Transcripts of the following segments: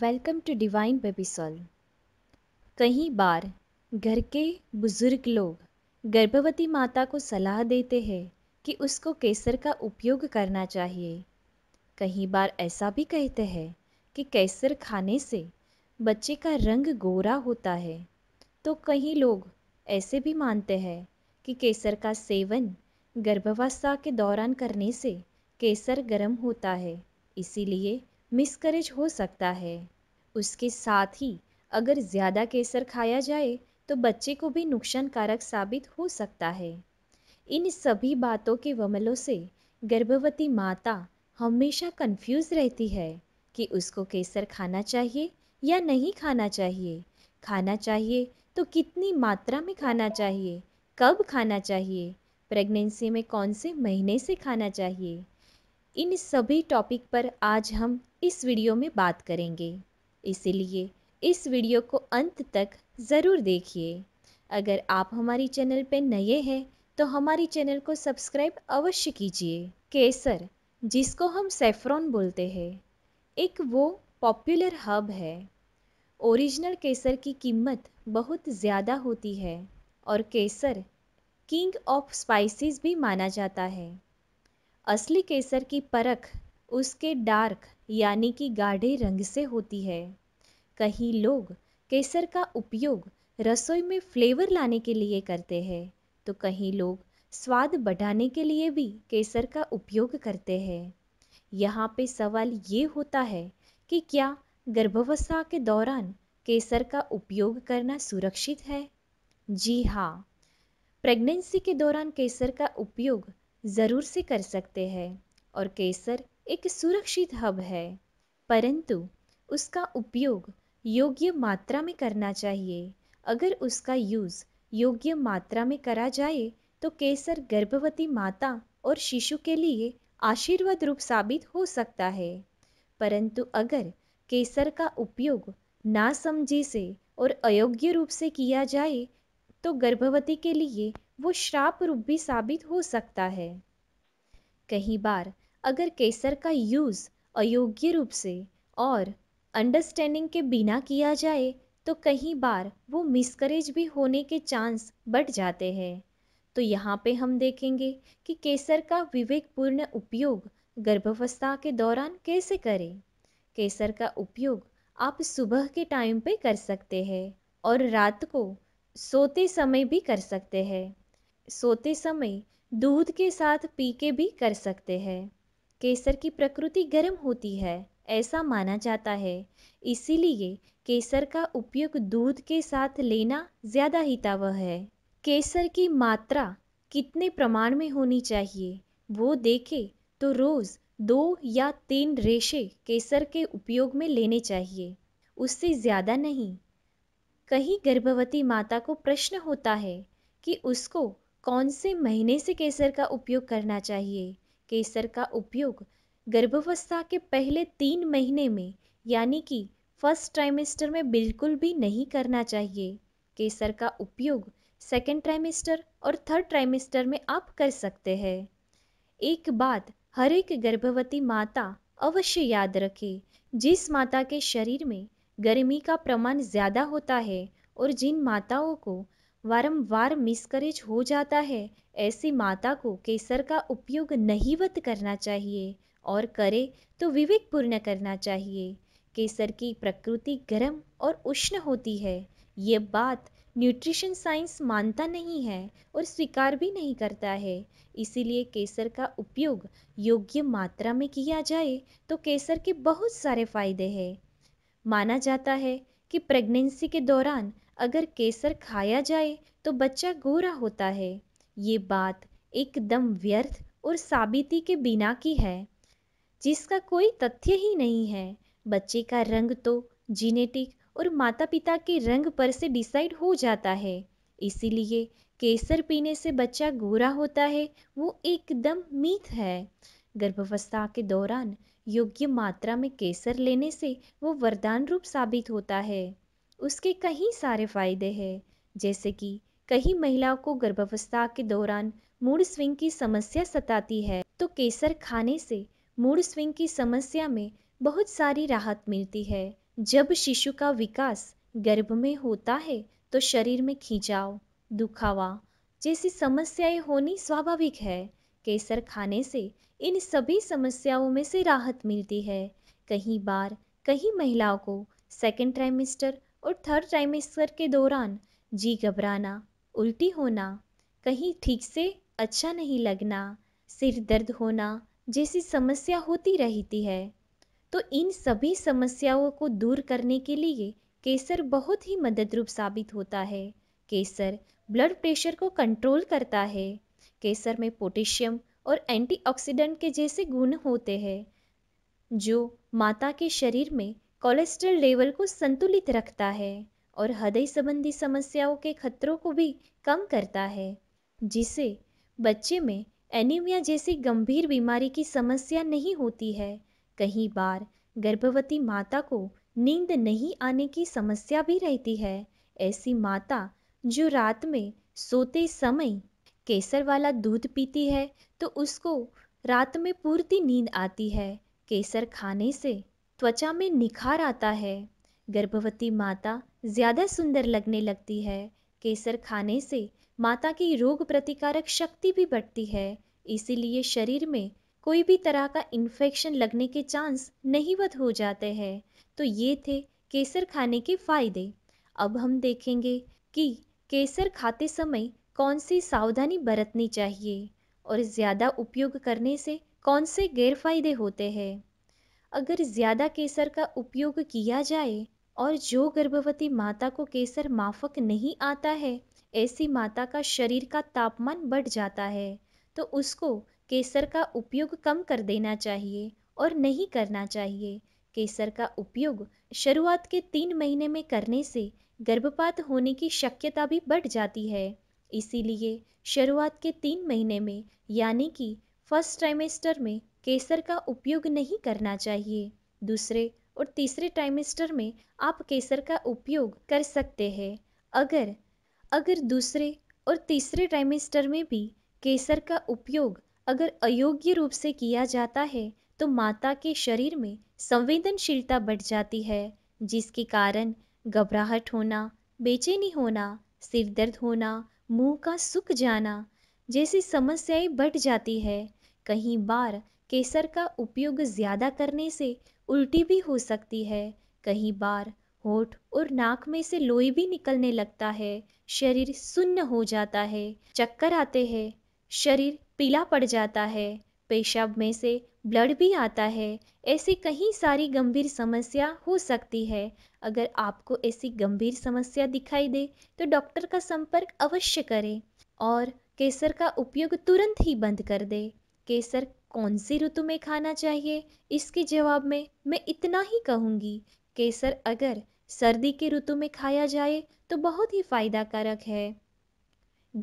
welcome to divine baby soul कई बार घर के बुज़ुर्ग लोग गर्भवती माता को सलाह देते हैं कि उसको केसर का उपयोग करना चाहिए कई बार ऐसा भी कहते हैं कि केसर खाने से बच्चे का रंग गोरा होता है तो कई लोग ऐसे भी मानते हैं कि केसर का सेवन गर्भावस्था के दौरान करने से केसर गर्म होता है इसीलिए मिसकरेज हो सकता है उसके साथ ही अगर ज़्यादा केसर खाया जाए तो बच्चे को भी नुकसानकारक साबित हो सकता है इन सभी बातों के वमलों से गर्भवती माता हमेशा कंफ्यूज रहती है कि उसको केसर खाना चाहिए या नहीं खाना चाहिए खाना चाहिए तो कितनी मात्रा में खाना चाहिए कब खाना चाहिए प्रेगनेंसी में कौन से महीने से खाना चाहिए इन सभी टॉपिक पर आज हम इस वीडियो में बात करेंगे इसलिए इस वीडियो को अंत तक ज़रूर देखिए अगर आप हमारी चैनल पर नए हैं तो हमारी चैनल को सब्सक्राइब अवश्य कीजिए केसर जिसको हम सेफ्रॉन बोलते हैं एक वो पॉपुलर हब है ओरिजिनल केसर की कीमत बहुत ज़्यादा होती है और केसर किंग ऑफ स्पाइसेस भी माना जाता है असली केसर की परख उसके डार्क यानी कि गाढ़े रंग से होती है कहीं लोग केसर का उपयोग रसोई में फ्लेवर लाने के लिए करते हैं तो कहीं लोग स्वाद बढ़ाने के लिए भी केसर का उपयोग करते हैं यहाँ पे सवाल ये होता है कि क्या गर्भावस्था के दौरान केसर का उपयोग करना सुरक्षित है जी हाँ प्रेगनेंसी के दौरान केसर का उपयोग ज़रूर से कर सकते हैं और केसर एक सुरक्षित हब है परंतु उसका उपयोग योग्य मात्रा में करना चाहिए अगर उसका यूज़ योग्य मात्रा में करा जाए तो केसर गर्भवती माता और शिशु के लिए आशीर्वाद रूप साबित हो सकता है परंतु अगर केसर का उपयोग नासमझी से और अयोग्य रूप से किया जाए तो गर्भवती के लिए वो श्राप रूप भी साबित हो सकता है कई बार अगर केसर का यूज़ अयोग्य रूप से और अंडरस्टैंडिंग के बिना किया जाए तो कई बार वो मिसकरेज भी होने के चांस बढ़ जाते हैं तो यहाँ पे हम देखेंगे कि केसर का विवेकपूर्ण उपयोग गर्भावस्था के दौरान कैसे करें केसर का उपयोग आप सुबह के टाइम पे कर सकते हैं और रात को सोते समय भी कर सकते हैं सोते समय दूध के साथ पी के भी कर सकते हैं केसर की प्रकृति गर्म होती है ऐसा माना जाता है इसीलिए केसर का उपयोग दूध के साथ लेना ज़्यादा हितावह है केसर की मात्रा कितने प्रमाण में होनी चाहिए वो देखें तो रोज़ दो या तीन रेशे केसर के उपयोग में लेने चाहिए उससे ज़्यादा नहीं कहीं गर्भवती माता को प्रश्न होता है कि उसको कौन से महीने से केसर का उपयोग करना चाहिए केसर का उपयोग गर्भावस्था के पहले तीन महीने में यानी कि फर्स्ट ट्राइमेस्टर में बिल्कुल भी नहीं करना चाहिए केसर का उपयोग सेकेंड ट्राइमेस्टर और थर्ड ट्राइमेस्टर में आप कर सकते हैं एक बात हर एक गर्भवती माता अवश्य याद रखे जिस माता के शरीर में गर्मी का प्रमाण ज़्यादा होता है और जिन माताओं को वारंवार मिसकरेज हो जाता है ऐसी माता को केसर का उपयोग नहींवत करना चाहिए और करे तो विवेकपूर्ण करना चाहिए केसर की प्रकृति गर्म और उष्ण होती है ये बात न्यूट्रिशन साइंस मानता नहीं है और स्वीकार भी नहीं करता है इसीलिए केसर का उपयोग योग्य मात्रा में किया जाए तो केसर के बहुत सारे फायदे हैं माना जाता है कि प्रेगनेंसी के दौरान अगर केसर खाया जाए तो बच्चा गोरा होता है ये बात एकदम व्यर्थ और साबिती के बिना की है जिसका कोई तथ्य ही नहीं है बच्चे का रंग तो जीनेटिक और माता पिता के रंग पर से डिसाइड हो जाता है इसीलिए केसर पीने से बच्चा गोरा होता है वो एकदम मीथ है गर्भावस्था के दौरान योग्य मात्रा में केसर लेने से वो वरदान रूप साबित होता है उसके कई सारे फायदे हैं जैसे कि कई महिलाओं को गर्भावस्था के दौरान मूड स्विंग की समस्या सताती है तो केसर खाने से मूड स्विंग की समस्या में बहुत सारी राहत मिलती है जब शिशु का विकास गर्भ में होता है तो शरीर में खिंचाव दुखावा जैसी समस्याएं होनी स्वाभाविक है केसर खाने से इन सभी समस्याओं में से राहत मिलती है कहीं बार कहीं महिलाओं को सेकेंड ट्राइमेस्टर और थर्ड ट्राइमेस्टर के दौरान जी घबराना उल्टी होना कहीं ठीक से अच्छा नहीं लगना सिर दर्द होना जैसी समस्या होती रहती है तो इन सभी समस्याओं को दूर करने के लिए केसर बहुत ही मदद रूप साबित होता है केसर ब्लड प्रेशर को कंट्रोल करता है केसर में पोटेशियम और एंटीऑक्सीडेंट के जैसे गुण होते हैं जो माता के शरीर में कोलेस्ट्रॉल लेवल को संतुलित रखता है और हृदय संबंधी समस्याओं के खतरों को भी कम करता है जिससे बच्चे में एनीमिया जैसी गंभीर बीमारी की समस्या नहीं होती है कहीं बार गर्भवती माता को नींद नहीं आने की समस्या भी रहती है ऐसी माता जो रात में सोते समय केसर वाला दूध पीती है तो उसको रात में पूर्ति नींद आती है केसर खाने से त्वचा में निखार आता है गर्भवती माता ज़्यादा सुंदर लगने लगती है केसर खाने से माता की रोग प्रतिकारक शक्ति भी बढ़ती है इसीलिए शरीर में कोई भी तरह का इन्फेक्शन लगने के चांस नहींवत हो जाते हैं तो ये थे केसर खाने के फायदे अब हम देखेंगे कि केसर खाते समय कौन सी सावधानी बरतनी चाहिए और ज़्यादा उपयोग करने से कौन से गैरफायदे होते हैं अगर ज़्यादा केसर का उपयोग किया जाए और जो गर्भवती माता को केसर माफक नहीं आता है ऐसी माता का शरीर का तापमान बढ़ जाता है तो उसको केसर का उपयोग कम कर देना चाहिए और नहीं करना चाहिए केसर का उपयोग शुरुआत के तीन महीने में करने से गर्भपात होने की शक्यता भी बढ़ जाती है इसीलिए शुरुआत के तीन महीने में यानी कि फर्स्ट ट्राइमेस्टर में केसर का उपयोग नहीं करना चाहिए दूसरे और तीसरे ट्राइमेस्टर में आप केसर का उपयोग कर सकते हैं अगर अगर दूसरे और तीसरे ट्राइमेस्टर में भी केसर का उपयोग अगर अयोग्य रूप से किया जाता है तो माता के शरीर में संवेदनशीलता बढ़ जाती है जिसके कारण घबराहट होना बेचैनी होना सिर दर्द होना मुंह का सूख जाना जैसी समस्याएं बढ़ जाती है कहीं बार केसर का उपयोग ज़्यादा करने से उल्टी भी हो सकती है कहीं बार होठ और नाक में से लोई भी निकलने लगता है शरीर सुन्न हो जाता है चक्कर आते हैं शरीर पीला पड़ जाता है पेशाब में से ब्लड भी आता है ऐसी कई सारी गंभीर समस्या हो सकती है अगर आपको ऐसी गंभीर समस्या दिखाई दे तो डॉक्टर का संपर्क अवश्य करें और केसर का उपयोग तुरंत ही बंद कर दे केसर कौन सी ऋतु में खाना चाहिए इसके जवाब में मैं इतना ही कहूँगी केसर अगर सर्दी के ऋतु में खाया जाए तो बहुत ही फायदाकारक है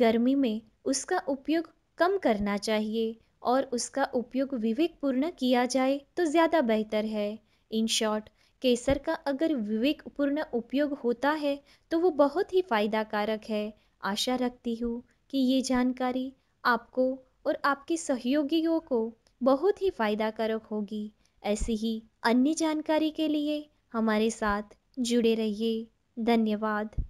गर्मी में उसका उपयोग कम करना चाहिए और उसका उपयोग विवेकपूर्ण किया जाए तो ज़्यादा बेहतर है इन शॉर्ट केसर का अगर विवेकपूर्ण उपयोग होता है तो वो बहुत ही फ़ायदाकारक है आशा रखती हूँ कि ये जानकारी आपको और आपके सहयोगियों को बहुत ही फ़ायदाकारक होगी ऐसी ही अन्य जानकारी के लिए हमारे साथ जुड़े रहिए धन्यवाद